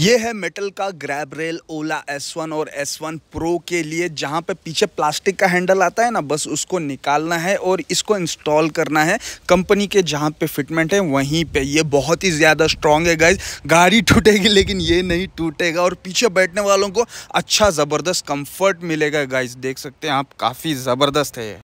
ये है मेटल का ग्रैब रेल ओला S1 और S1 प्रो के लिए जहाँ पे पीछे प्लास्टिक का हैंडल आता है ना बस उसको निकालना है और इसको इंस्टॉल करना है कंपनी के जहाँ पे फिटमेंट है वहीं पे ये बहुत ही ज़्यादा स्ट्रॉन्ग है गाइज गाड़ी टूटेगी लेकिन ये नहीं टूटेगा और पीछे बैठने वालों को अच्छा ज़बरदस्त कम्फर्ट मिलेगा गाइज देख सकते हैं आप काफ़ी ज़बरदस्त है